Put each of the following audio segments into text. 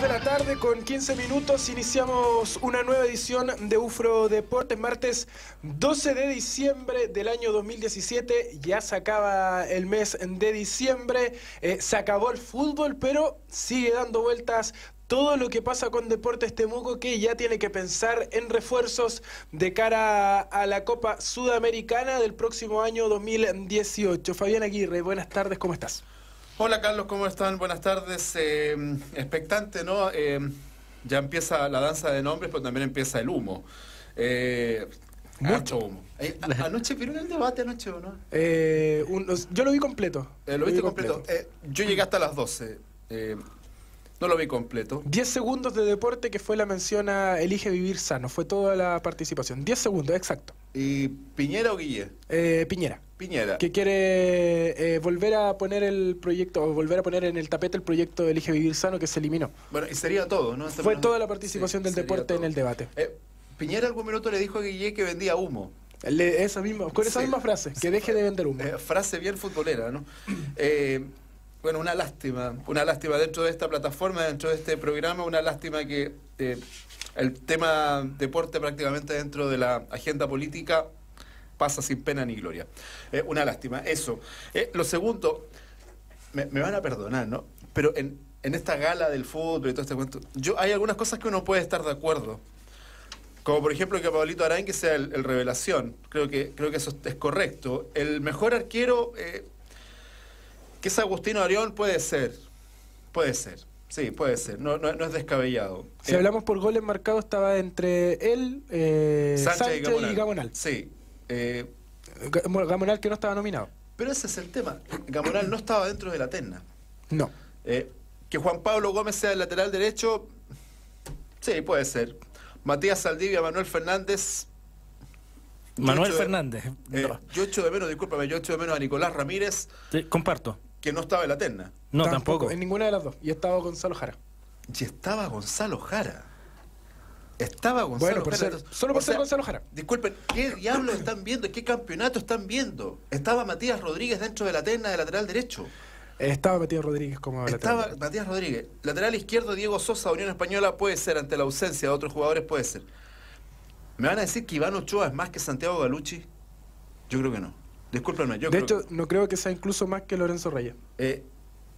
de la tarde con 15 minutos iniciamos una nueva edición de UFRO Deportes, martes 12 de diciembre del año 2017, ya se acaba el mes de diciembre, eh, se acabó el fútbol, pero sigue dando vueltas todo lo que pasa con Deportes Temuco que ya tiene que pensar en refuerzos de cara a la Copa Sudamericana del próximo año 2018. Fabián Aguirre, buenas tardes, ¿cómo estás? Hola Carlos, ¿cómo están? Buenas tardes. Em, expectante, ¿no? Em, ya empieza la danza de nombres, pero también empieza el humo. Eh, mucho humo. Eh, anoche vieron el debate, anoche, o ¿no? Eh, yo lo vi completo. lo viste completo. yo llegué hasta las 12. No lo vi completo. 10 segundos de deporte que fue la mención a Elige Vivir Sano. Fue toda la participación. 10 segundos, exacto. ¿Y Piñera o Guille? Eh, Piñera. Piñera. Que quiere eh, volver a poner el proyecto, o volver a poner en el tapete el proyecto de Elige Vivir Sano que se eliminó. Bueno, y sería todo, ¿no? Fue toda la participación del deporte en el debate. Eh, Piñera algún minuto le dijo a Guille que vendía humo. esa misma, con esa misma frase, que deje de vender humo. Eh, frase bien futbolera, ¿no? bueno, una lástima, una lástima dentro de esta plataforma, dentro de este programa, una lástima que el tema deporte prácticamente dentro de la agenda política pasa sin pena ni gloria. Eh, una lástima, eso. Eh, lo segundo, me, van a perdonar, ¿no? Pero en, esta gala del fútbol y todo este cuento, yo, hay algunas cosas que uno puede estar de acuerdo. Como por ejemplo que Pablito que sea el, revelación. Creo que, creo que eso es correcto. El mejor arquero, eh, que es Agustino Arión, puede ser. Puede ser. Sí, puede ser, no, no, es descabellado. Si hablamos por goles marcados, estaba entre él, Sánchez, y Gamonal. Sí, eh, Gamonal que no estaba nominado. Pero ese es el tema. Gamonal no estaba dentro de la terna. No. Eh, que Juan Pablo Gómez sea el lateral derecho, sí, puede ser. Matías Saldivia, Manuel Fernández. Manuel Fernández. Eh, yo echo de menos, discúlpame, yo echo de menos a Nicolás Ramírez. comparto. Que no estaba en la terna. No, tampoco. tampoco. En ninguna de las dos. Y estaba Gonzalo Jara. Y estaba Gonzalo Jara. Estaba Gonzalo bueno, Jara. solo por ser Gonzalo Jara. Disculpen, ¿qué diablos están viendo? ¿Qué campeonato están viendo? Estaba Matías Rodríguez dentro de la terna de lateral derecho. Estaba Matías Rodríguez como lateral. Estaba Matías Rodríguez. Lateral izquierdo, Diego Sosa, Unión Española, puede ser, ante la ausencia de otros jugadores, puede ser. ¿Me van a decir que Iván Ochoa es más que Santiago Galucci? Yo creo que no. Discúlpenme, yo De hecho, no creo que sea incluso más que Lorenzo Reyes. Eh,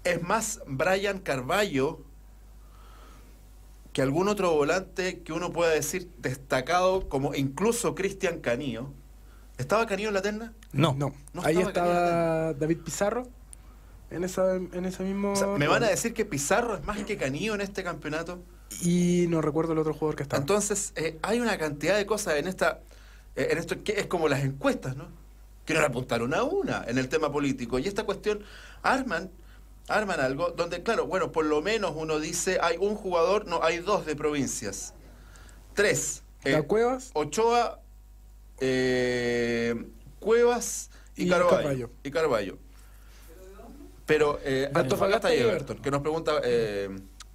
es más Brian Carballo que algún otro volante que uno pueda decir destacado, como incluso Cristian Canío. ¿Estaba Canío en la terna? No, no. Ahí estaba David Pizarro. En esa, en ese mismo. ¿Me van a decir que Pizarro es más que Canío en este campeonato? Y no recuerdo el otro jugador que estaba. Entonces, eh, hay una cantidad de cosas en esta. Eh, en esto que es como las encuestas, ¿no? Que no apuntaron a una en el tema político. Y esta cuestión arman arman algo donde, claro, bueno, por lo menos uno dice, hay un jugador, no, hay dos de provincias. Tres. ¿La eh, Cuevas? Ochoa, eh, Cuevas y, y Carballo, Y Pero eh, Antofagasta y Everton, que nos pregunta... Eh,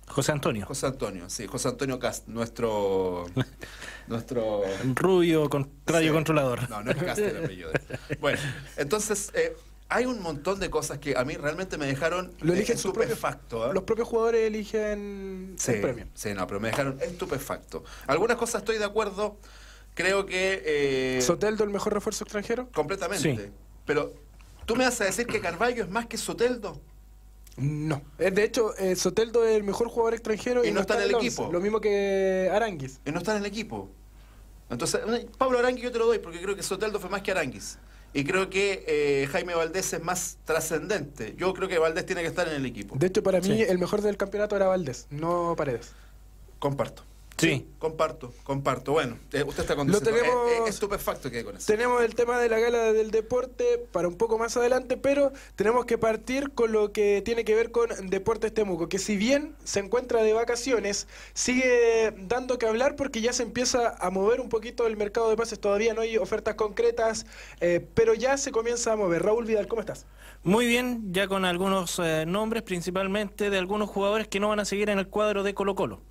José Antonio. José Antonio, sí, José Antonio Cast, nuestro. nuestro Rubio radio controlador. No, no es Cast el apellido. Bueno, entonces, hay un montón de cosas que a mí realmente me dejaron estupefacto. ¿eh? Los propios jugadores eligen el premio. Sí, no, pero me dejaron estupefacto. Algunas cosas estoy de acuerdo. Creo que. Eh, ¿Soteldo el mejor refuerzo extranjero? Completamente. Pero, ¿tú me vas a decir que Carballo es más que Soteldo? No. Eh, de hecho, Soteldo es el mejor jugador extranjero y, no, está, en el equipo. Lo mismo que Aranguis. no está en el equipo. Entonces, Pablo Aranguis yo te lo doy porque creo que Soteldo fue más que Aranguis. Y creo que eh, Jaime Valdés es más trascendente. Yo creo que Valdés tiene que estar en el equipo. De hecho, para mí el mejor del campeonato era Valdés, no Paredes. Comparto. Sí. Comparto, comparto. Bueno, eh, usted está con Lo eh, eh, tenemos, es, estupefacto que hay con eso. Tenemos el tema de la gala del deporte para un poco más adelante, pero tenemos que partir con lo que tiene que ver con Deportes Temuco, que si bien se encuentra de vacaciones, sigue dando que hablar porque ya se empieza a mover un poquito el mercado de pases. Todavía no hay ofertas concretas, pero ya se comienza a mover. Raúl Vidal, ¿cómo estás? Muy bien, ya con algunos nombres, principalmente de algunos jugadores que no van a seguir en el cuadro de Colo Colo.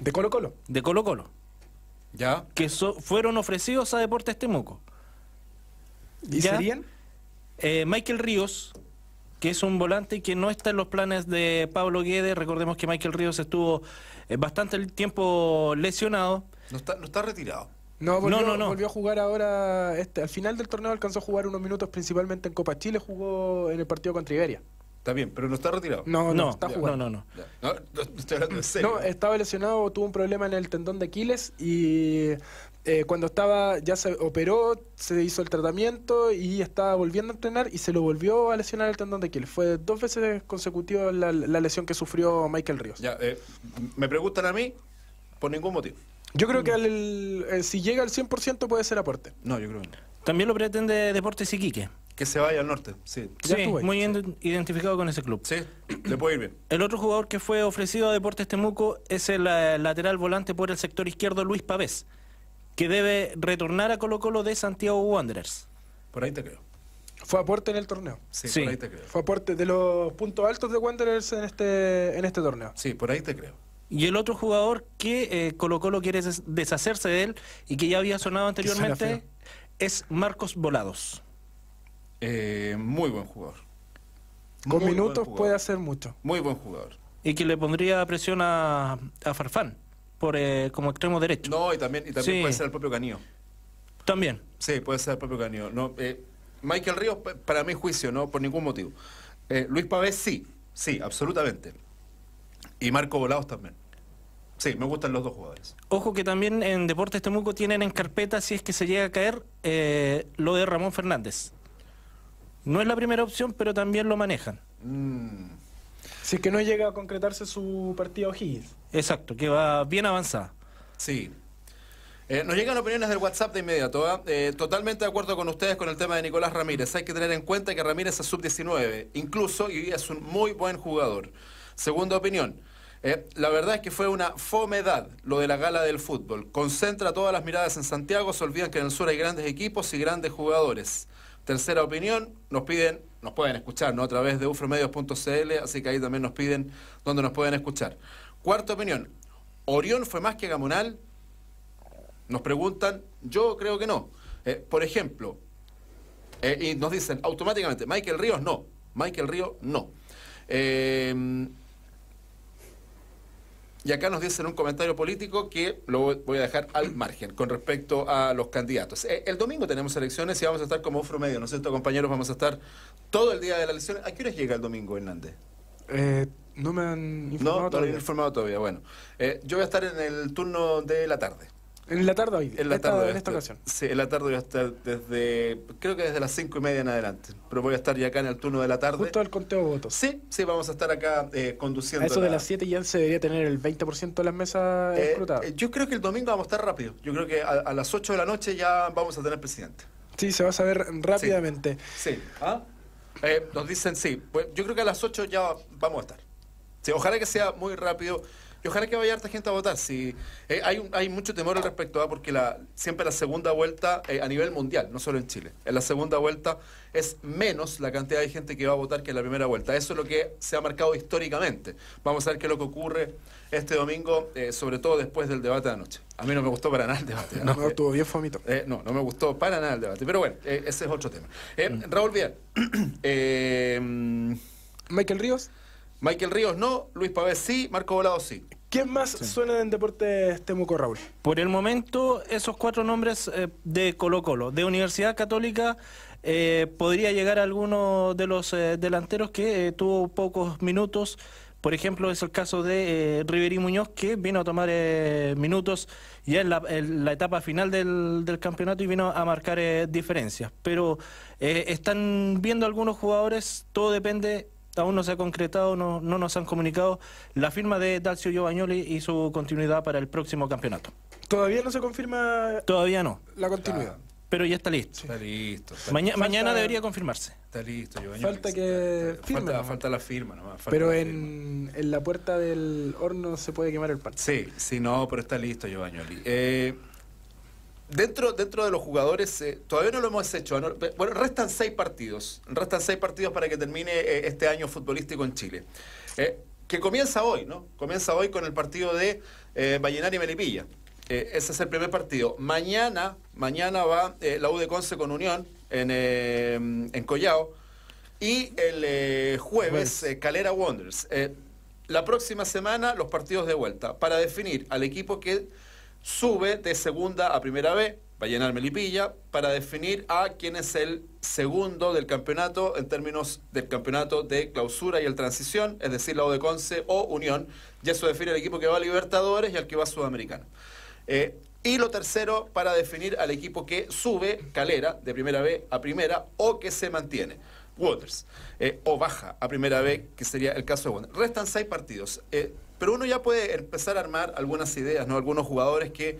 De Colo Colo. De Colo Colo. Ya. Que fueron ofrecidos a Deportes Temuco. ¿Y serían? Eh, Michael Ríos, que es un volante que no está en los planes de Pablo Guedes. Recordemos que Michael Ríos estuvo eh, bastante tiempo lesionado. No está, no está retirado. No volvió, no, no, volvió a jugar ahora, este, al final del torneo alcanzó a jugar unos minutos principalmente en Copa Chile, jugó en el partido contra Iberia. Está bien, pero no está retirado. No, no, está jugando. No, no, no. no, no estaba lesionado, tuvo un problema en el tendón de Aquiles y eh, cuando estaba, ya se operó, se hizo el tratamiento y estaba volviendo a entrenar y se lo volvió a lesionar el tendón de Aquiles. Fue dos veces consecutivas la, lesión que sufrió Michael Ríos. Ya, eh, me preguntan a mí por ningún motivo. Yo creo que eh, si llega al 100% puede ser aporte. No, yo creo que no. También lo pretende Deportes Iquique. Que se vaya al norte, sí. muy identificado con ese club. Sí, le puede ir bien. El otro jugador que fue ofrecido a Deportes Temuco es el eh, lateral volante por el sector izquierdo Luis Pavés, que debe retornar a Colo Colo de Santiago Wanderers. Por ahí te creo. Fue aporte en el torneo. Sí, por ahí te creo. Fue aporte de los puntos altos de Wanderers en este, en este torneo. Sí, por ahí te creo. Y el otro jugador que eh, Colo Colo quiere deshacerse de él y que ya había sonado anteriormente es Marcos Volados. Eh, muy buen jugador. Con minutos puede hacer mucho. Muy buen jugador. Y que le pondría presión a, a Farfán por eh, como extremo derecho. No, y también, también puede ser el propio Canío. También. Sí, puede ser el propio Canío. No, eh, Michael Ríos, para mi juicio, no por ningún motivo. Eh, Luis Pavés, sí, sí, absolutamente. Y Marco Volados también. Sí, me gustan los dos jugadores. Ojo que también en Deportes Temuco tienen en carpeta, si es que se llega a caer, lo de Ramón Fernández. No es la primera opción, pero también lo manejan. Mm. Sí que no llega a concretarse su partido O'Higgins. Exacto, que va bien avanzada. Sí. Eh, nos llegan opiniones del WhatsApp de inmediato. ¿ah? Eh, totalmente de acuerdo con ustedes con el tema de Nicolás Ramírez. Hay que tener en cuenta que Ramírez es sub-19, incluso, y es un muy buen jugador. Segunda opinión. Eh, la verdad es que fue una fomedad lo de la gala del fútbol. Concentra todas las miradas en Santiago, se olvidan que en el sur hay grandes equipos y grandes jugadores. Tercera opinión, nos piden, nos pueden escuchar, ¿no? A través de ufromedios.cl, así que ahí también nos piden dónde nos pueden escuchar. Cuarta opinión, ¿Orión fue más que Gamonal? Nos preguntan, yo creo que no. Eh, por ejemplo, eh, y nos dicen automáticamente, Michael Ríos no, Michael Ríos no. Eh, y acá nos dicen un comentario político que lo voy a dejar al margen con respecto a los candidatos. Eh, el domingo tenemos elecciones y vamos a estar como ofro medio, ¿no es cierto, compañeros? Vamos a estar todo el día de la elecciones. ¿A qué hora llega el domingo, Hernández? Eh, no me han informado todavía. No, han informado todavía, bueno. Eh, yo voy a estar en el turno de la tarde. En la tarde hoy. En la tarde. en esta este- ocasión. Sí, en la tarde voy a estar desde, creo que desde las cinco y media en adelante. Pero voy a estar ya acá en el turno de la tarde. Justo el conteo de votos. Sí, sí, vamos a estar acá eh, conduciendo. A eso de las siete ya se debería tener el 20% de las mesas eh, eh, Yo creo que el domingo vamos a estar rápido. Yo creo que a, las 8 de la noche ya vamos a tener presidente. Sí, se va a saber rápidamente. Sí. ¿Ah? nos dicen sí. Pues yo creo que a las 8 ya vamos a estar. Sí, ojalá que sea muy rápido. Y ojalá que vaya harta gente a votar. Si, eh, hay, un, hay mucho temor al respecto, ¿ah? porque la, siempre la segunda vuelta eh, a nivel mundial, no solo en Chile, en la segunda vuelta es menos la cantidad de gente que va a votar que en la primera vuelta. Eso es lo que se ha marcado históricamente. Vamos a ver qué es lo que ocurre este domingo, eh, sobre todo después del debate de anoche. A mí no me gustó para nada el debate. ¿ah? No, no estuvo bien no, no me gustó para nada el debate. Pero bueno, ese es otro tema. Mm. Raúl Vidal. Michael Ríos. Michael Ríos no, Luis Pavés sí, Marco Volado sí. ¿Quién más suena en Deportes Temuco, Raúl? Por el momento, esos cuatro nombres eh, de Colo Colo. De Universidad Católica eh, podría llegar alguno de los eh, delanteros que tuvo pocos minutos. Por ejemplo, es el caso de Riveri Muñoz, que vino a tomar minutos ya en la, etapa final del, del, campeonato y vino a marcar diferencias. Pero están viendo algunos jugadores, todo depende aún no se ha concretado, no, nos han comunicado la firma de Dacio Giovagnoli y su continuidad para el próximo campeonato. ¿Todavía no se confirma? Todavía no. La continuidad. Pero ya está listo. Está listo. mañana debería confirmarse. Está listo, Falta que falta, la firma pero en, en, la puerta del horno se puede quemar el pan. Sí, sí, no, pero está listo, Giovanni. Eh, Dentro, de los jugadores, eh, todavía no lo hemos hecho. Bueno, restan seis partidos. Restan seis partidos para que termine eh, este año futbolístico en Chile. Eh, que comienza hoy, ¿no? Comienza hoy con el partido de Vallenar y Melipilla. ese es el primer partido. Mañana, mañana va la U de Conce con Unión en, en Collao. Y el jueves, Calera Wonders. la próxima semana, los partidos de vuelta. Para definir al equipo que sube de segunda a primera B, va a llenar Melipilla, para definir a quién es el segundo del campeonato en términos del campeonato de clausura y el transición, es decir, la de Conce o Unión. Ya eso define al equipo que va a Libertadores y al que va a Sudamericana. Eh, y lo tercero, para definir al equipo que sube calera de primera B a primera o que se mantiene. Waters, eh, o baja a primera B, que sería el caso de Waters. Restan seis partidos. Eh, pero uno ya puede empezar a armar algunas ideas, ¿no? Algunos jugadores que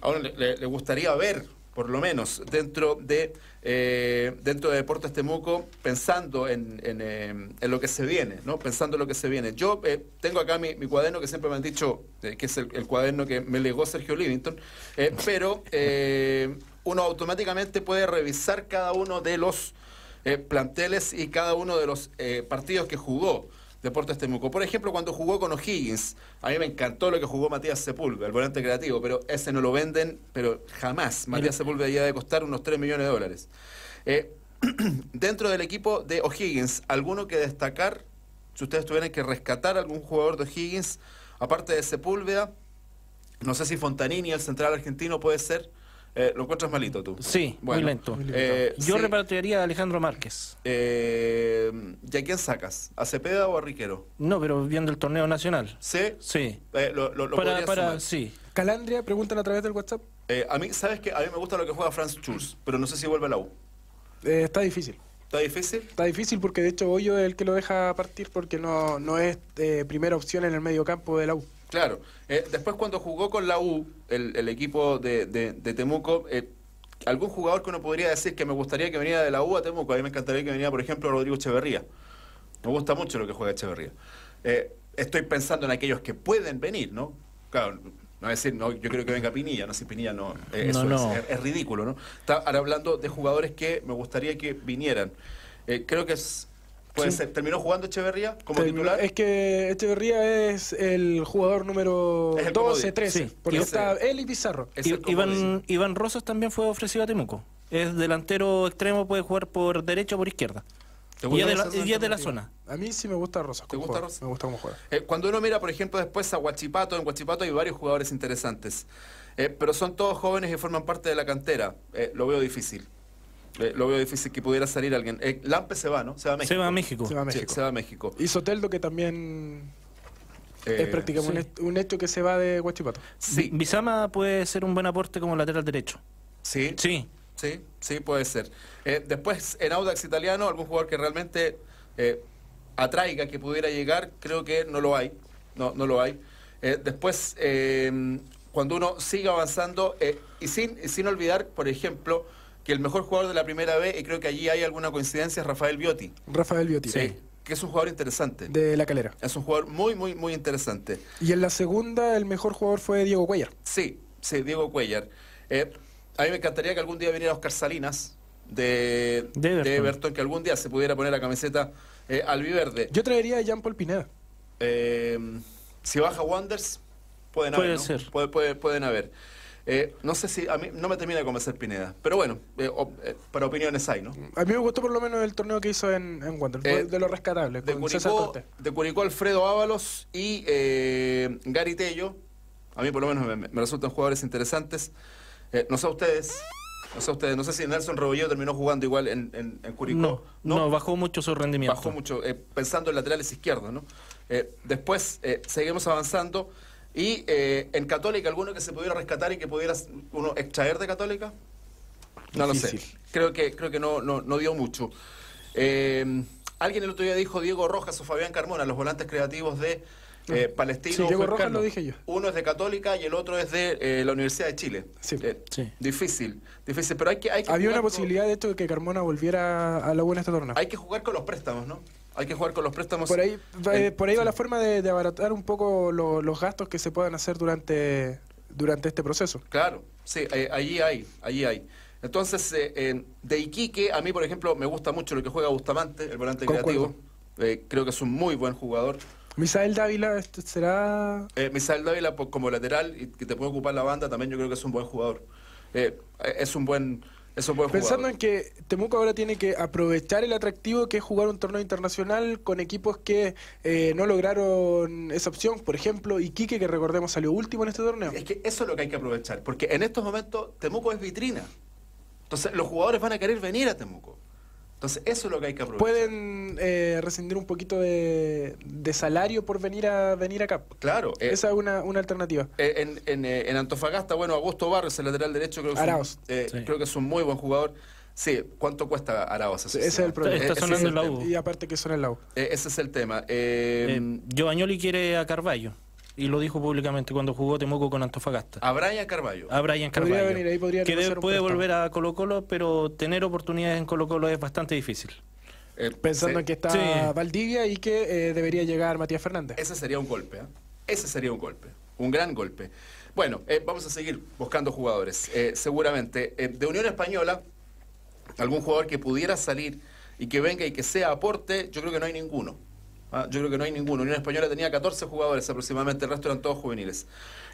a uno le, gustaría ver, por lo menos, dentro de, eh, dentro de Deportes Temuco, pensando en, eh, lo que se viene, ¿no? Pensando en lo que se viene. Yo eh, tengo acá mi, cuaderno que siempre me han dicho eh, que es el, el, cuaderno que me legó Sergio Livington, pero uno automáticamente puede revisar cada uno de los planteles y cada uno de los partidos que jugó. Deportes Temuco. Por ejemplo, cuando jugó con O'Higgins, a mí me encantó lo que jugó Matías Sepúlveda, el volante creativo, pero ese no lo venden, pero jamás. Matías Sepúlveda ya de costar unos 3 millones de dólares. Eh, dentro del equipo de O'Higgins, ¿alguno que destacar? Si ustedes tuvieran que rescatar a algún jugador de O'Higgins, aparte de Sepúlveda, no sé si Fontanini, el central argentino, puede ser. Eh, ¿Lo encuentras malito tú? Sí, muy eh, lento. Yo repartiría a Alejandro Márquez. Eh, ¿Y a quién sacas? ¿A Cepeda o a Riquero? No, pero viendo el torneo nacional. ¿Sí? Sí. Eh, lo, para, para sí. Calandria, Pregúntale a través del WhatsApp. Eh, a mí, ¿sabes que A mí me gusta lo que juega Franz Schulz, pero no sé si vuelve a la U. está difícil. ¿Está difícil? Está difícil porque de hecho Hoyo es el que lo deja partir porque no, no es primera opción en el medio campo de la U. Claro. Eh, después cuando jugó con la U, el, equipo de, Temuco, eh, algún jugador que uno podría decir que me gustaría que venía de la U a Temuco, a mí me encantaría que venía, por ejemplo, Rodrigo Echeverría. Me gusta mucho lo que juega Echeverría. Eh, estoy pensando en aquellos que pueden venir, ¿no? Claro, no decir, no, yo creo que venga Pinilla, no sé si Pinilla no, no, no. Es, ridículo, ¿no? Está ahora hablando de jugadores que me gustaría que vinieran. creo que es, pues, eh, ¿Terminó jugando Echeverría como titular? Es que Echeverría es el jugador número 12, 13. Porque está él y Pizarro. Iván, Rosas también fue ofrecido a Temuco. Es delantero extremo, puede jugar por derecha o por izquierda. Y es de, la, zona. A mí sí me gusta Rosas. Me gusta cómo juega. Eh, cuando uno mira, por ejemplo, después a Huachipato, en Huachipato hay varios jugadores interesantes. Eh, pero son todos jóvenes y forman parte de la cantera. lo veo difícil. Eh, lo veo difícil que pudiera salir alguien. Eh, Lampe se va, ¿no? Se va a México. Se va a México. Se va a México. Y Soteldo que también eh, es prácticamente un, hecho que se va de Huachipato. Sí. Bizama puede ser un buen aporte como lateral derecho. Sí. Sí. Sí, sí, puede ser. después, en Audax italiano, algún jugador que realmente atraiga, que pudiera llegar, creo que no lo hay. No, no lo hay. después, cuando uno siga avanzando, y sin, sin olvidar, por ejemplo, el mejor jugador de la primera B, y creo que allí hay alguna coincidencia, es Rafael Biotti. Rafael Biotti, sí. Que es un jugador interesante. De la calera. Es un jugador muy, muy, muy interesante. Y en la segunda, el mejor jugador fue Diego Cuellar. Sí, sí, Diego Cuellar. Eh, a mí me encantaría que algún día viniera Oscar Salinas de, Everton. que algún día se pudiera poner la camiseta eh, albiverde. Yo traería a Jean Paul Pineda. Eh, si baja Wonders pueden haber. ¿no? Ser. pueden haber. Eh, no sé si a mí no me termina de convencer Pineda, pero bueno, eh, eh, para opiniones hay, ¿no? A mí me gustó por lo menos el torneo que hizo en, en de lo rescatable. De Curicó, de Curicó, Alfredo Ábalos y Gary Tello. A mí por lo menos me, resultan jugadores interesantes. no sé ustedes. No sé ustedes, no sé si Nelson Rebolledo terminó jugando igual en, Curicó. No, bajó mucho su rendimiento. Bajó mucho, pensando en laterales izquierdos, ¿no? después seguimos avanzando. Y eh, en Católica, ¿alguno que se pudiera rescatar y que pudiera uno extraer de Católica? No lo sé. Creo que, creo que no, no, dio mucho. Eh, alguien el otro día dijo Diego Rojas o Fabián Carmona, los volantes creativos de ah. eh, Palestino. Sí, Diego Rojas lo dije yo. Uno es de Católica y el otro es de eh, la Universidad de Chile. Sí, Difícil, difícil, pero hay que... Hay Había una posibilidad de esto de que Carmona volviera a la buena esta torneo. Hay que jugar con los préstamos, ¿no? hay que jugar con los préstamos. Por ahí, eh, por ahí va la forma de, abaratar un poco los gastos que se puedan hacer durante, durante este proceso. Claro, sí, eh, allí hay, hay. Entonces, eh, de Iquique, a mí, por ejemplo, me gusta mucho lo que juega Bustamante, el volante creativo. creo que es un muy buen jugador. Misael Dávila será... Misael Dávila como lateral y que te puede ocupar la banda, también yo creo que es un buen jugador. es un buen Pensando en que Temuco ahora tiene que aprovechar el atractivo que es jugar un torneo internacional con equipos que eh, no lograron esa opción, por ejemplo, Iquique, que recordemos salió último en este torneo. Es que eso es lo que hay que aprovechar, porque en estos momentos Temuco es vitrina. Entonces los jugadores van a querer venir a Temuco. Entonces, eso es lo que hay que aprovechar. Pueden eh, rescindir un poquito de, salario por venir a venir acá. Claro. Eh, Esa es una, una alternativa. Eh, en, Antofagasta, bueno, Augusto Barrios, el lateral derecho, creo que, Es, un, creo que es un muy buen jugador. Sí, ¿cuánto cuesta Araos? Ese es el problema. Está, sonando el, Y aparte que son el Lau. ese es el tema. Eh, quiere a Carballo y lo dijo públicamente cuando jugó Temuco con Antofagasta. A Brian Carballo. Abraham que puede volver a Colo Colo, pero tener oportunidades en Colo Colo es bastante difícil. Eh, Pensando en que está Valdivia y que eh, debería llegar Matías Fernández. Ese sería un golpe, ¿eh? ese sería un golpe, un gran golpe. Bueno, vamos a seguir buscando jugadores, seguramente. de Unión Española, algún jugador que pudiera salir y que venga y que sea aporte, yo creo que no hay ninguno. Ah, yo creo que no hay ninguno. Unión Española tenía 14 jugadores aproximadamente, el resto eran todos juveniles.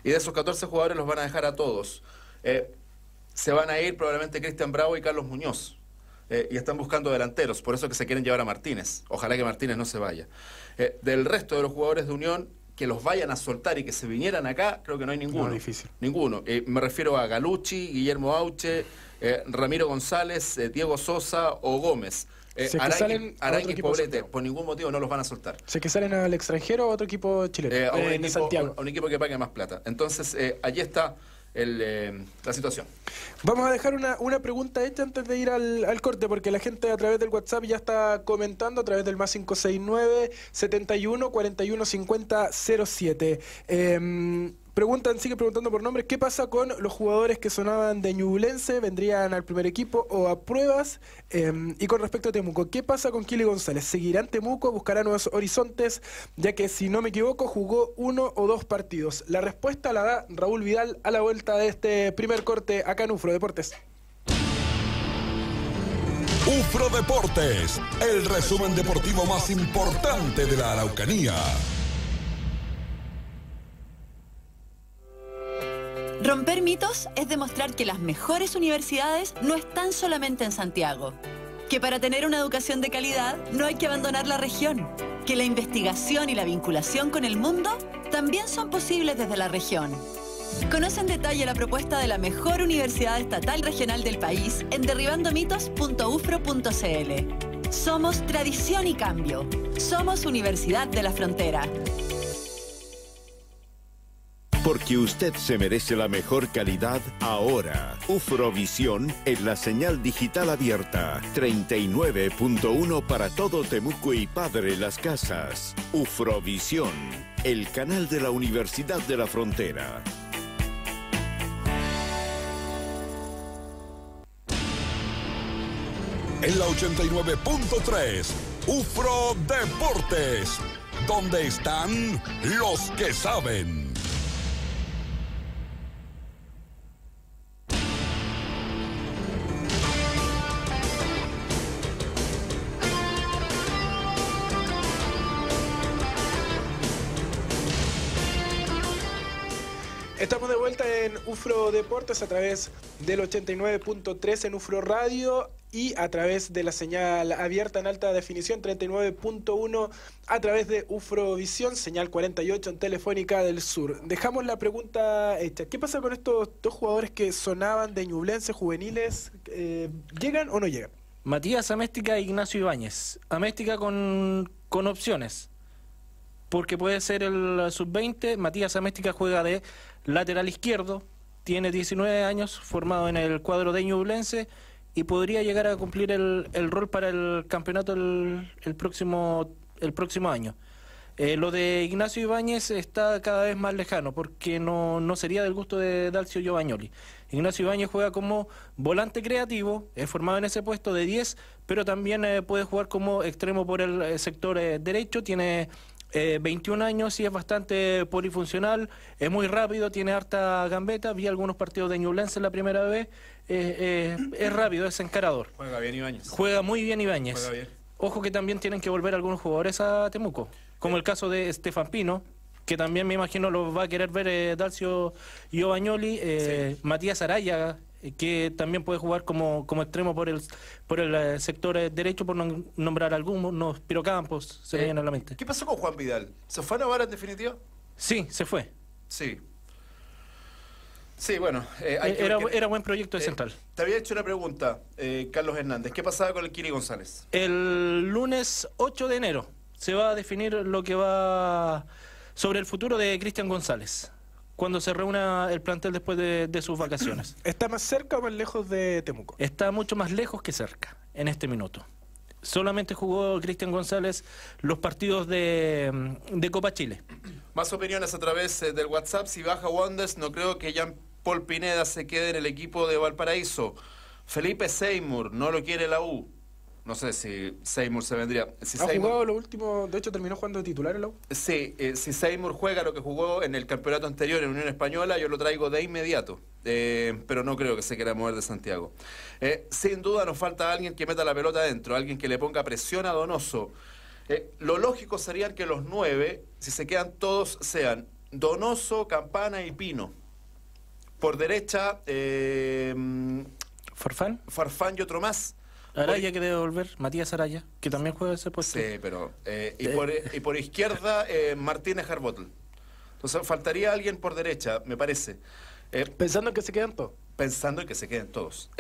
Y de esos 14 jugadores los van a dejar a todos. Eh, se van a ir probablemente Cristian Bravo y Carlos Muñoz. Eh, y están buscando delanteros, por eso que se quieren llevar a Martínez. Ojalá que Martínez no se vaya. Eh, del resto de los jugadores de Unión, que los vayan a soltar y que se vinieran acá, creo que no hay ninguno. difícil. Ninguno. me refiero a Galucci, Guillermo Auche, Ramiro González, Diego Sosa o Gómez. Eh, si salen Poblete, por ningún motivo no los van a soltar. se si es que salen al extranjero o a otro equipo chileno. Eh, eh, a un, equipo, que pague más plata. Entonces, eh, allí está la situación. Vamos a dejar una, una pregunta hecha antes de ir al, corte, porque la gente a través del WhatsApp ya está comentando, a través del más 569 71 41 50 07. Preguntan, sigue preguntando por nombres, ¿qué pasa con los jugadores que sonaban de Ñublense, vendrían al primer equipo o a pruebas? Em, y con respecto a Temuco, ¿qué pasa con Kili González? ¿Seguirán Temuco? ¿Buscará nuevos horizontes? Ya que, si no me equivoco, jugó uno o dos partidos. La respuesta la da Raúl Vidal a la vuelta de este primer corte acá en Ufro Deportes. Ufro Deportes, el resumen deportivo más importante de la Araucanía. Romper mitos es demostrar que las mejores universidades no están solamente en Santiago, que para tener una educación de calidad no hay que abandonar la región, que la investigación y la vinculación con el mundo también son posibles desde la región. Conoce en detalle la propuesta de la mejor universidad estatal regional del país en derribandomitos.ufro.cl. Somos tradición y cambio. Somos Universidad de la Frontera. Porque usted se merece la mejor calidad ahora. Ufrovisión en la señal digital abierta. 39.1 para todo Temuco y Padre Las Casas. Ufrovisión, el canal de la Universidad de la Frontera. En la 89.3, Ufro Deportes, donde están los que saben. Estamos de vuelta en UFRO Deportes a través del 89.3 en UFRO Radio y a través de la señal abierta en alta definición 39.1 a través de Ufrovisión, señal 48 en Telefónica del Sur. Dejamos la pregunta hecha. ¿Qué pasa con estos dos jugadores que sonaban de Ñublense juveniles? Eh, ¿Llegan o no llegan? Matías Améstica e Ignacio Ibáñez. Améstica con, con opciones porque puede ser el sub-20. Matías Améstica juega de lateral izquierdo, tiene 19 años, formado en el cuadro de Ñublense y podría llegar a cumplir el, rol para el campeonato el, próximo, el próximo año. Eh, lo de Ignacio Ibáñez está cada vez más lejano porque no, sería del gusto de Dalcio Giovagnoli. Ignacio Ibáñez juega como volante creativo, es formado en ese puesto de 10, pero también eh, puede jugar como extremo por el eh, sector derecho, tiene 21 eh, años y es bastante polifuncional, es muy rápido, tiene harta gambeta. Vi algunos partidos de Ñublense la primera vez. es rápido, es encarador. Juega bien Ibáñez. Juega muy bien Ibáñez. Juega bien. Ojo que también tienen que volver algunos jugadores a Temuco, como el caso de Estefan Pino, que también me imagino lo va a querer ver eh, Dalcio Giovagnoli, eh, Matías Araya que también puede jugar como, como extremo por el, por el eh, sector eh, derecho, por nombrar algunos, pero Campos se le eh, a la mente. ¿Qué pasó con Juan Vidal? ¿Se fue a Navarra en definitiva? Sí, se fue. Sí. Sí, bueno. era, que... era, buen proyecto de Central. Te había hecho una pregunta, Carlos Hernández. ¿Qué pasaba con el Kiri González? El lunes 8 de enero se va a definir lo que va sobre el futuro de Cristian González cuando se reúna el plantel después de, sus vacaciones. ¿Está más cerca o más lejos de Temuco? Está mucho más lejos que cerca, en este minuto. Solamente jugó Cristian González los partidos de, de Copa Chile. Más opiniones a través eh, del WhatsApp. Si baja Wonders, no creo que Jean Paul Pineda se quede en el equipo de Valparaíso. Felipe Seymour, no lo quiere la U no sé si Seymour se vendría. Si ha lo último, de hecho terminó jugando de titular el Sí, eh, si Seymour juega lo que jugó en el campeonato anterior en Unión Española, yo lo traigo de inmediato. Eh, pero no creo que se quiera mover de Santiago. Eh, sin duda nos falta alguien que meta la pelota adentro, alguien que le ponga presión a Donoso. lo lógico sería que los nueve, si se quedan todos, sean Donoso, Campana y Pino. Por derecha, Farfán. Farfán y otro más. Araya quiere volver, Matías Araya, que también juega ese puesto. Sí, pero. Eh, eh, eh, y, por, izquierda, Martínez Harbottle. Entonces, faltaría alguien por derecha, me parece. pensando en que se quedan todos. Pensando en que se queden todos.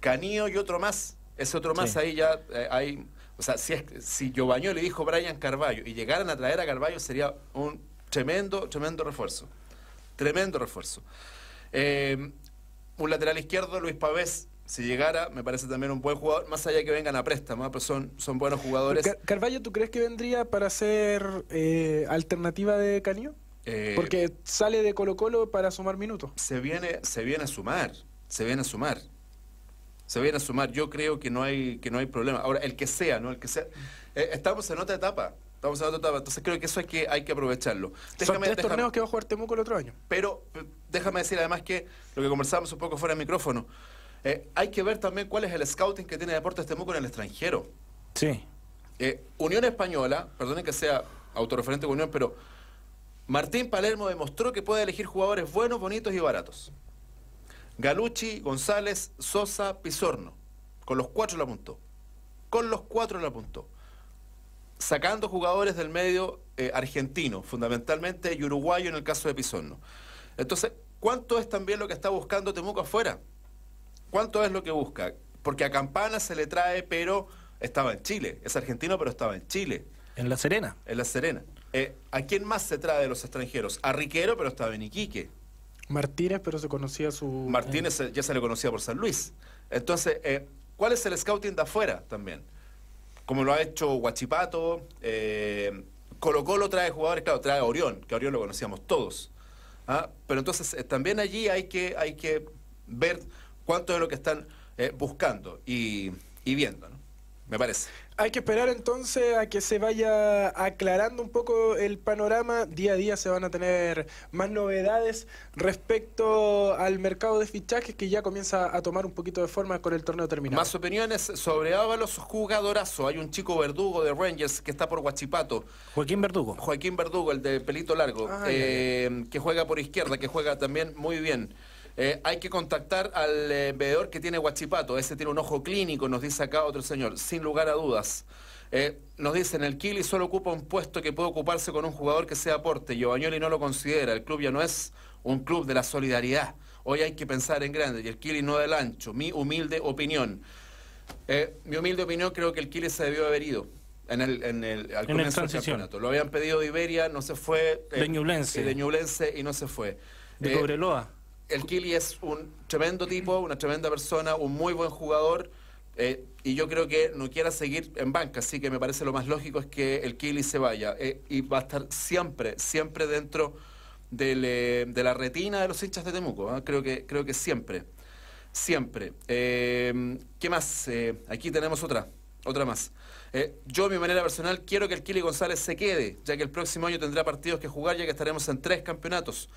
Canío y otro más. Ese otro más ahí ya hay. O sea, si, es, si le dijo Brian Carballo y llegaran a traer a Carballo sería un tremendo, tremendo refuerzo. Tremendo refuerzo. un lateral izquierdo, Luis Pavés, si llegara, me parece también un buen jugador, más allá que vengan a préstamo, ¿eh? son, son buenos jugadores. Car Carvalho, ¿tú crees que vendría para ser eh, alternativa de Canio? Eh, Porque sale de Colo Colo para sumar minutos. Se viene, se viene a sumar, se viene a sumar. Se viene a sumar. Yo creo que no hay, que no hay problema. Ahora, el que sea, ¿no? El que sea. estamos en otra etapa. Estamos en otra etapa. Entonces creo que eso hay que, hay que aprovecharlo. Déjame, Son tres torneos que va a jugar Temuco el otro año. Pero déjame decir además que lo que conversábamos un poco fuera del micrófono. Eh, hay que ver también cuál es el scouting que tiene Deportes Temuco en el extranjero. Sí. Eh, Unión Española, perdonen que sea autorreferente con Unión, pero Martín Palermo demostró que puede elegir jugadores buenos, bonitos y baratos. Galucci, González, Sosa, Pisorno. Con los cuatro lo apuntó. Con los cuatro lo apuntó. Sacando jugadores del medio eh, argentino, fundamentalmente y uruguayo en el caso de Pisorno. Entonces, ¿cuánto es también lo que está buscando Temuco afuera? ¿Cuánto es lo que busca? Porque a Campana se le trae, pero estaba en Chile. Es argentino, pero estaba en Chile. En La Serena. En La Serena. Eh, ¿A quién más se trae de los extranjeros? A Riquero, pero estaba en Iquique. Martínez, pero se conocía su... Martínez ya se le conocía por San Luis. Entonces, eh, ¿cuál es el scouting de afuera también? Como lo ha hecho Huachipato, eh, Colo Colo trae jugadores, claro, trae a Orión, que a Orión lo conocíamos todos. Ah, pero entonces también allí hay que, hay que ver cuánto es lo que están eh, buscando y, viendo, me parece. Hay que esperar entonces a que se vaya aclarando un poco el panorama. Día a día se van a tener más novedades respecto al mercado de fichajes que ya comienza a tomar un poquito de forma con el torneo terminado. Más opiniones sobre Ábalos, jugadorazo. Hay un chico verdugo de Rangers que está por Huachipato, Joaquín Verdugo. Joaquín Verdugo, el de pelito largo, ah, eh, que juega por izquierda, que juega también muy bien. Eh, hay que contactar al eh, veedor que tiene Guachipato Ese tiene un ojo clínico, nos dice acá otro señor, sin lugar a dudas. Eh, nos dicen, el Kili solo ocupa un puesto que puede ocuparse con un jugador que sea aporte. Giovanni no lo considera. El club ya no es un club de la solidaridad. Hoy hay que pensar en grande y el Kili no del ancho. Mi humilde opinión. mi humilde opinión creo que el Kili se debió haber ido en el, en al comienzo campeonato. Lo habían pedido de Iberia, no se fue. de Ñublense. De ñulense y no se fue. De Cobreloa el Kili es un tremendo tipo, una tremenda persona, un muy buen jugador. Eh, y yo creo que no quiera seguir en banca, así que me parece lo más lógico es que el Kili se vaya. Eh, y va a estar siempre, siempre dentro eh, de la retina de los hinchas de Temuco. Creo, que, creo que siempre. Siempre. ¿Qué más? aquí tenemos otra. Otra más. yo, de mi manera personal, quiero que el Kili González se quede, ya que el próximo año tendrá partidos que jugar, ya que estaremos en tres campeonatos.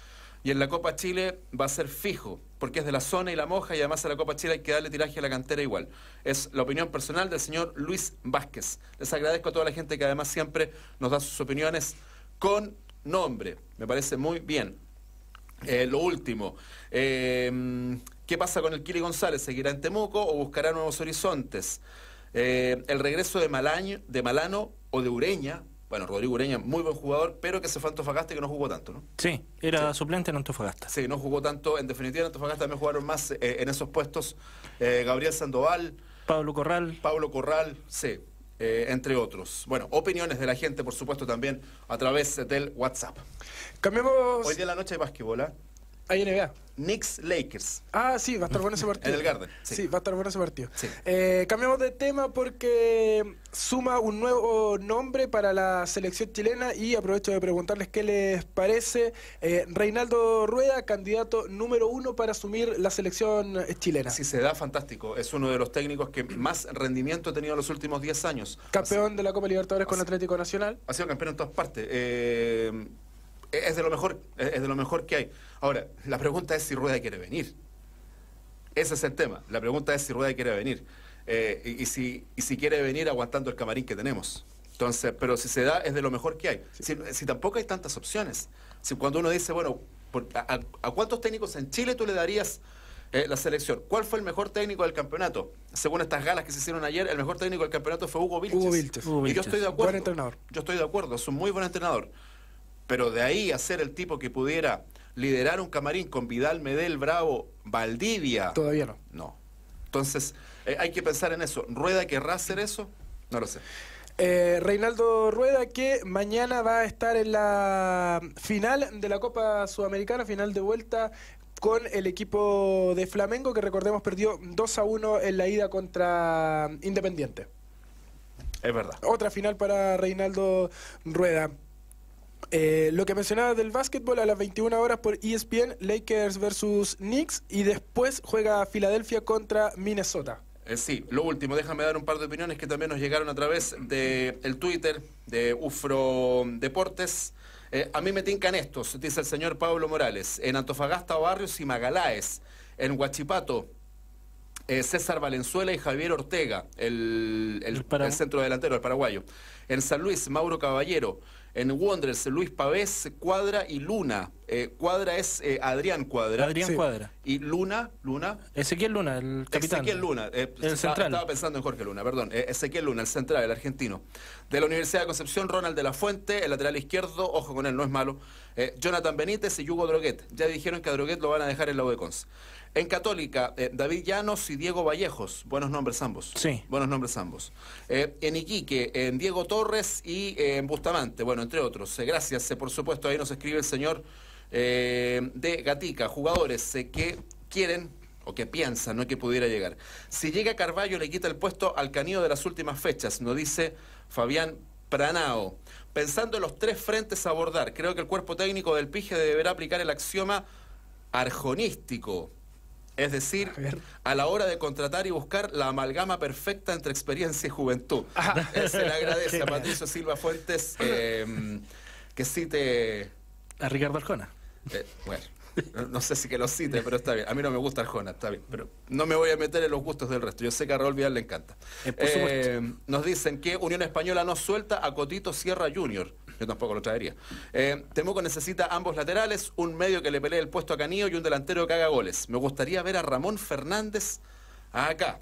Y en la Copa Chile va a ser fijo, porque es de la zona y la moja, y además en la Copa Chile hay que darle tiraje a la cantera igual. Es la opinión personal del señor Luis Vázquez. Les agradezco a toda la gente que además siempre nos da sus opiniones con nombre. Me parece muy bien. Eh, lo último, eh, ¿qué pasa con el Kili González? ¿Seguirá en Temuco o buscará nuevos horizontes? Eh, el regreso de, Malaño, de Malano o de Ureña bueno, Rodrigo Ureña, muy buen jugador, pero que se fue a Antofagasta y que no jugó tanto, ¿no? Sí, era suplente en Antofagasta. Sí, no jugó tanto. En definitiva, en Antofagasta también jugaron más eh, en esos puestos. Eh, Gabriel Sandoval. Pablo Corral. Pablo Corral, sí, eh, entre otros. Bueno, opiniones de la gente, por supuesto, también a través del WhatsApp. Cambiamos... Hoy día en la noche básquetbol, ¿eh? Hay NBA. Knicks Lakers. Ah, sí, va a estar bueno ese partido. en el Garden. Sí. va a estar bueno ese partido. Eh, cambiamos de tema porque suma un nuevo nombre para la selección chilena y aprovecho de preguntarles qué les parece. Eh, Reinaldo Rueda, candidato número uno para asumir la selección chilena. Sí, se da fantástico. Es uno de los técnicos que más rendimiento ha tenido en los últimos 10 años. Campeón de la Copa Libertadores con Atlético Nacional. Ha sido campeón en todas partes. Eh, es de lo mejor, es de lo mejor que hay. Ahora, la pregunta es si Rueda quiere venir. Ese es el tema. La pregunta es si Rueda quiere venir. Eh, y, si, y si quiere venir aguantando el camarín que tenemos. Entonces, pero si se da, es de lo mejor que hay. Si, si, tampoco hay tantas opciones. Si cuando uno dice, bueno, a, cuántos técnicos en Chile tú le darías eh, la selección? ¿Cuál fue el mejor técnico del campeonato? Según estas galas que se hicieron ayer, el mejor técnico del campeonato fue Hugo Vilches. Hugo Vilches. Y yo estoy de acuerdo. Buen entrenador. Yo estoy de acuerdo, es un muy buen entrenador. Pero de ahí a ser el tipo que pudiera liderar un camarín con Vidal, Medel, Bravo, Valdivia. Todavía no. No. Entonces, eh, hay que pensar en eso. ¿Rueda querrá hacer eso? No lo sé. Eh, Reinaldo Rueda, que mañana va a estar en la final de la Copa Sudamericana, final de vuelta con el equipo de Flamengo, que recordemos perdió 2 a 1 en la ida contra Independiente. Es verdad. Otra final para Reinaldo Rueda. Eh, lo que mencionaba del básquetbol a las 21 horas por ESPN, Lakers versus Knicks y después juega Filadelfia contra Minnesota. Eh, sí, lo último, déjame dar un par de opiniones que también nos llegaron a través del el Twitter de Ufro Deportes. Eh, a mí me tincan estos, dice el señor Pablo Morales, en Antofagasta, Barrios y Magaláes, en Huachipato, César Valenzuela y Javier Ortega, el, el centro delantero, el paraguayo. En San Luis, Mauro Caballero. En Wonders, Luis Pavés, Cuadra y Luna. Eh, cuadra es eh, Adrián Cuadra. Adrián Cuadra. Y Luna, Luna. Ezequiel Luna, el capitán. Ezequiel Luna, eh, el central. Estaba pensando en Jorge Luna, perdón. Ezequiel Luna, el central, el argentino. De la Universidad de Concepción, Ronald de la Fuente, el lateral izquierdo, ojo con él, no es malo. Jonathan Benítez y Hugo Droguet. Ya dijeron que a Droguet lo van a dejar en la UDECONS. En Católica, David Llanos y Diego Vallejos. Buenos nombres ambos. Sí. Buenos nombres ambos. en Iquique, en Diego Torres y en Bustamante. Bueno, entre otros. gracias, por supuesto. Ahí nos escribe el señor. Eh, de Gatica, jugadores eh, que quieren o que piensan no que pudiera llegar. Si llega Carballo le quita el puesto al Canío de las últimas fechas, nos dice Fabián Pranao. Pensando en los tres frentes a abordar, creo que el cuerpo técnico del Pige deberá aplicar el axioma arjonístico. Es decir, a, la hora de contratar y buscar la amalgama perfecta entre experiencia y juventud. Se le agradece a Patricio Silva Fuentes em, que cite... A Ricardo Arjona. Eh, bueno, no sé si que lo cite, pero está bien. A mí no me gusta Arjona, está bien. Pero no me voy a meter en los gustos del resto. Yo sé que a Raúl Vidal le encanta. Eh, eh, nos dicen que Unión Española no suelta a Cotito Sierra Junior. Yo tampoco lo traería. Temuco necesita ambos laterales, un medio que le pelee el puesto a Canillo y un delantero que haga goles. Me gustaría ver a Ramón Fernández acá.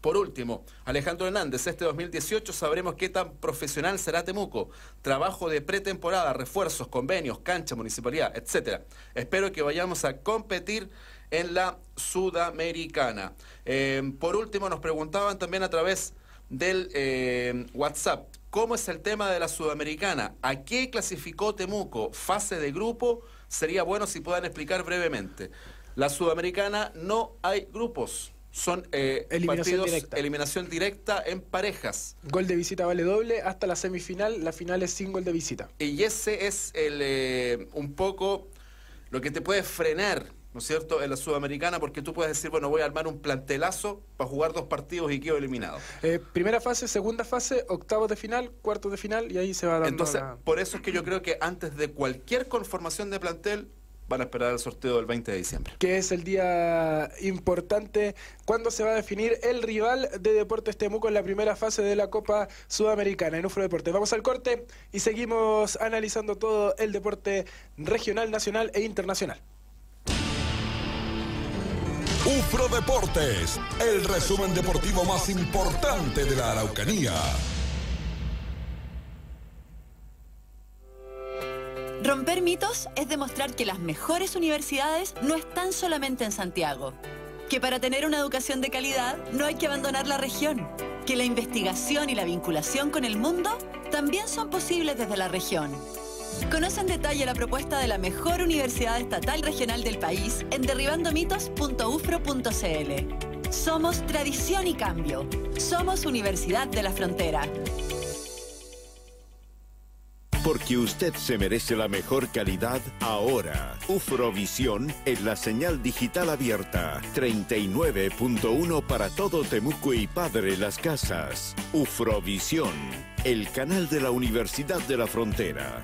Por último, Alejandro Hernández, este 2018 sabremos qué tan profesional será Temuco. Trabajo de pretemporada, refuerzos, convenios, cancha, municipalidad, etc. Espero que vayamos a competir en la Sudamericana. Eh, por último, nos preguntaban también a través del eh, WhatsApp, ¿cómo es el tema de la Sudamericana? ¿A qué clasificó Temuco? ¿Fase de grupo? Sería bueno si puedan explicar brevemente. La Sudamericana no hay grupos son eh, eliminación partidos, directa. eliminación directa en parejas. Gol de visita vale doble hasta la semifinal, la final es sin gol de visita. Y ese es el, eh, un poco lo que te puede frenar, ¿no es cierto?, en la Sudamericana, porque tú puedes decir, bueno, voy a armar un plantelazo para jugar dos partidos y quedo eliminado. Eh, primera fase, segunda fase, octavos de final, cuartos de final, y ahí se va dando... Entonces, por eso es que yo creo que antes de cualquier conformación de plantel, van a esperar el sorteo del 20 de diciembre. Que es el día importante. ¿Cuándo se va a definir el rival de Deportes Temuco en la primera fase de la Copa Sudamericana en Ufro Deportes? Vamos al corte y seguimos analizando todo el deporte regional, nacional e internacional. Ufro Deportes, el resumen deportivo más importante de la Araucanía. Romper mitos es demostrar que las mejores universidades no están solamente en Santiago, que para tener una educación de calidad no hay que abandonar la región, que la investigación y la vinculación con el mundo también son posibles desde la región. Conoce en detalle la propuesta de la mejor universidad estatal regional del país en derribandomitos.ufro.cl. Somos tradición y cambio. Somos Universidad de la Frontera. Porque usted se merece la mejor calidad ahora. Ufrovisión es la señal digital abierta. 39.1 para todo Temuco y Padre Las Casas. Ufrovisión, el canal de la Universidad de la Frontera.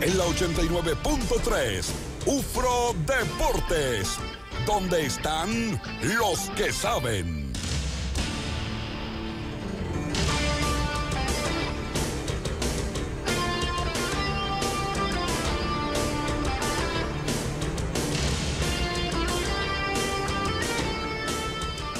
En la 89.3, Ufro Deportes Dónde están los que saben.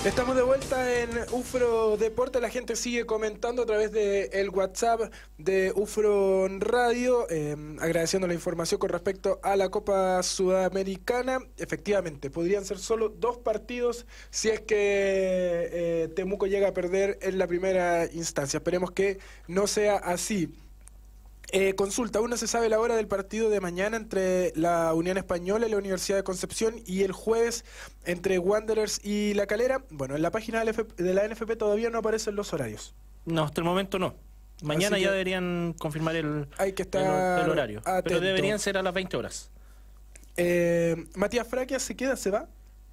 Estamos de vuelta en Ufro Deporte. La gente sigue comentando a través del el WhatsApp de Ufro Radio, em, agradeciendo la información con respecto a la Copa Sudamericana. Efectivamente, podrían ser solo dos partidos si es que eh, Temuco llega a perder en la primera instancia. Esperemos que no sea así. Eh, consulta, ¿uno se sabe la hora del partido de mañana entre la Unión Española y la Universidad de Concepción y el jueves entre Wanderers y La Calera. Bueno, en la página de la NFP todavía no aparecen los horarios. No, hasta el momento no. Mañana ya deberían confirmar el, hay que estar horario. Pero deberían ser a las 20 horas. Eh, Matías Fraquia se queda, se va.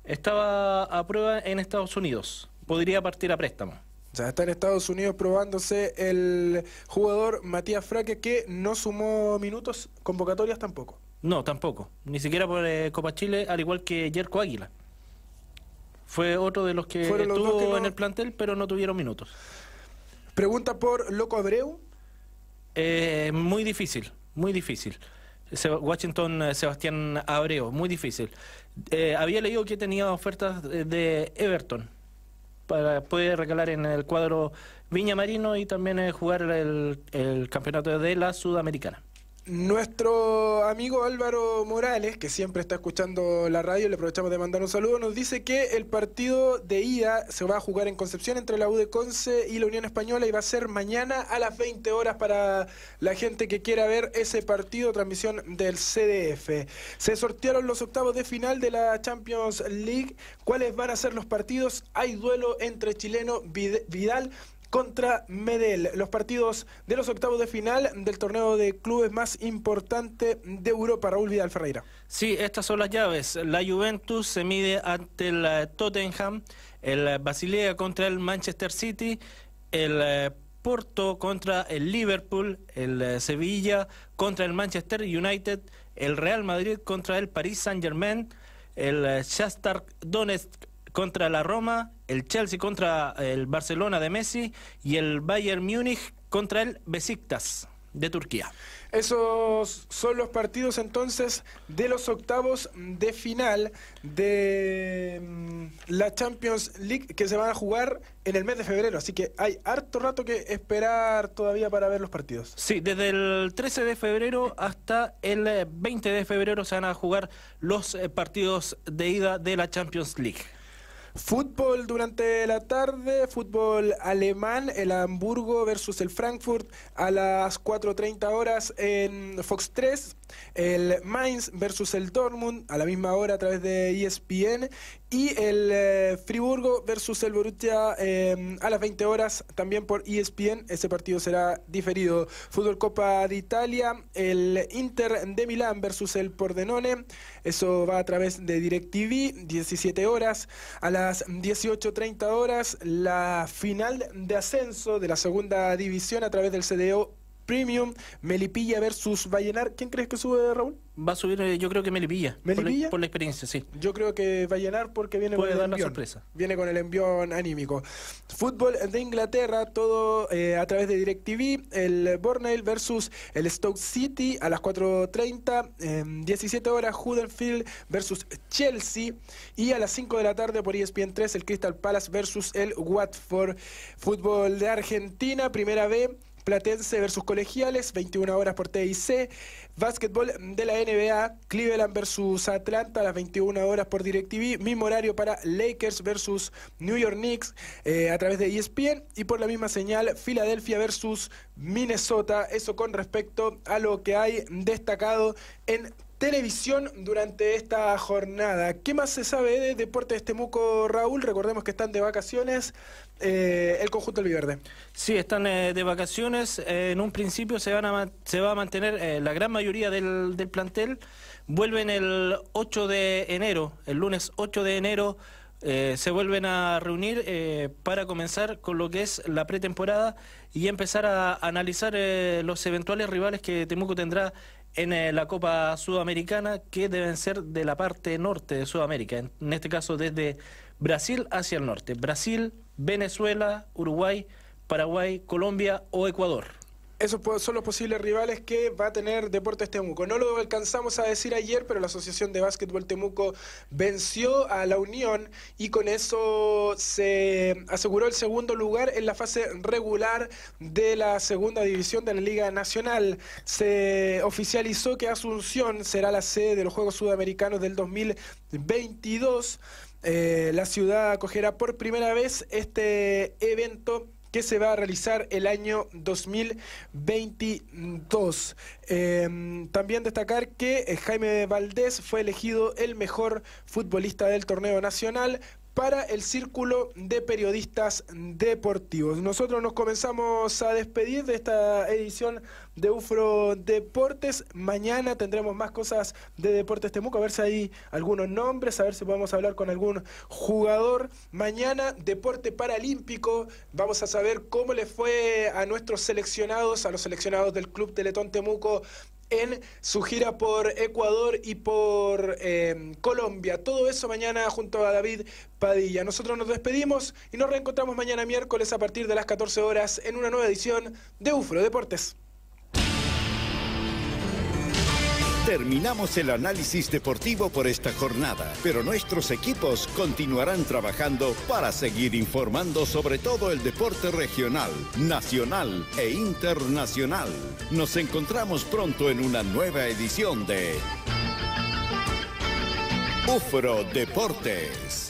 Estaba a prueba en Estados Unidos. Podría partir a préstamo está en Estados Unidos probándose el jugador Matías Fraque que no sumó minutos convocatorias tampoco. No, tampoco. Ni siquiera por eh, Copa Chile, al igual que Jerko Águila. Fue otro de los que estuvo en el plantel, pero no tuvieron minutos. Pregunta por Loco Abreu. Eh, muy difícil, muy difícil. Washington eh, Sebastián Abreu, muy difícil. había leído que tenía ofertas de Everton, para poder regalar en el cuadro Viña Marino y también jugar el, el campeonato de la Sudamericana. Nuestro amigo Álvaro Morales, que siempre está escuchando la radio, le aprovechamos de mandar un saludo, nos dice que el partido de ida se va a jugar en Concepción entre la U de Conce y la Unión Española y va a ser mañana a las 20 horas para la gente que quiera ver ese partido, transmisión del CDF. Se sortearon los octavos de final de la Champions League. ¿Cuáles van a ser los partidos? Hay duelo entre chileno Vidal contra Medel. Los partidos de los octavos de final del torneo de clubes más importante de Europa, Raúl Vidal Ferreira. Sí, estas son las llaves. La Juventus se mide ante el eh, Tottenham, el eh, Basilea contra el Manchester City, el eh, Porto contra el Liverpool, el Sevilla contra el Manchester United, el Real Madrid contra el Paris Saint-Germain, el Shakhtar Donetsk contra la Roma, el Chelsea contra el Barcelona de Messi y el Bayern Múnich contra el Besiktas de Turquía. Esos son los partidos entonces de los octavos de final de mm, la Champions League que se van a jugar en el mes de febrero. Así que hay harto rato que esperar todavía para ver los partidos. Sí, desde el 13 de febrero hasta el 20 eh, de febrero se van a jugar los eh, partidos de ida de la Champions League. Fútbol durante la tarde, fútbol alemán, el Hamburgo versus el Frankfurt a las 4.30 horas en Fox 3, el Mainz versus el Dortmund a la misma hora a través de ESPN y el eh, Friburgo versus el Borussia em, a las 20 horas también por ESPN. Ese partido será diferido. Fútbol Copa de Italia, el Inter de Milán versus el Pordenone. Eso va a través de DirecTV, 17 horas. A las 18.30 horas, la final de ascenso de la segunda división a través del CDO Premium, Melipilla versus Vallenar. ¿Quién crees que sube, Raúl? Va a subir, eh, yo creo que Melipilla. ¿Melipilla? Por la, experiencia, sí. Yo creo que Vallenar porque viene con el dar sorpresa. Viene con el envión anímico. Fútbol de Inglaterra, todo eh, a través de DirecTV. El Bornell versus el Stoke City a las 4.30. 17 em, horas, Huddersfield versus Chelsea. Y a las 5 de la tarde por e ESPN 3, el Crystal Palace versus el Watford. Fútbol de Argentina, primera B. Platense versus Colegiales, 21 horas por TIC. Básquetbol de la NBA, Cleveland versus Atlanta, las 21 horas por DirecTV. Mismo horario para Lakers versus New York Knicks eh, a través de ESPN. Y por la misma señal, Filadelfia versus Minnesota. Eso con respecto a lo que hay destacado en televisión durante esta jornada. ¿Qué más se sabe de Deportes Temuco, Raúl? Recordemos que están de vacaciones eh, el conjunto Viverde. Sí, están eh, de vacaciones. Eh, en un principio se, van a, se va a mantener la gran mayoría del, plantel. Vuelven el 8 de enero, el lunes 8 de enero. se vuelven a reunir para comenzar con lo que es la pretemporada y empezar a analizar los eventuales rivales que Temuco tendrá en eh, la Copa Sudamericana que deben ser de la parte norte de Sudamérica, en este caso desde Brasil hacia el norte. Brasil, Venezuela, Uruguay, Paraguay, Colombia o Ecuador. Esos son los posibles rivales que va a tener Deportes Temuco. No lo alcanzamos a decir ayer, pero la Asociación de Básquetbol Temuco venció a la Unión y con eso se aseguró el segundo lugar en la fase regular de la segunda división de la Liga Nacional. Se oficializó que Asunción será la sede de los Juegos Sudamericanos del 2022. Eh, la ciudad acogerá por primera vez este evento que se va a realizar el año 2022. Em, también destacar que eh, Jaime Valdés fue elegido el mejor futbolista del torneo nacional para el Círculo de Periodistas Deportivos. Nosotros nos comenzamos a despedir de esta edición de UFRO Deportes. Mañana tendremos más cosas de Deportes Temuco, a ver si hay algunos nombres, a ver si podemos hablar con algún jugador. Mañana, Deporte Paralímpico, vamos a saber cómo le fue a nuestros seleccionados, a los seleccionados del Club Teletón Temuco en su gira por Ecuador y por em, Colombia. Todo eso mañana junto a David Padilla. Nosotros nos despedimos y nos reencontramos mañana miércoles a partir de las 14 horas en una nueva edición de UFRO Deportes. Terminamos el análisis deportivo por esta jornada, pero nuestros equipos continuarán trabajando para seguir informando sobre todo el deporte regional, nacional e internacional. Nos encontramos pronto en una nueva edición de UFRO Deportes.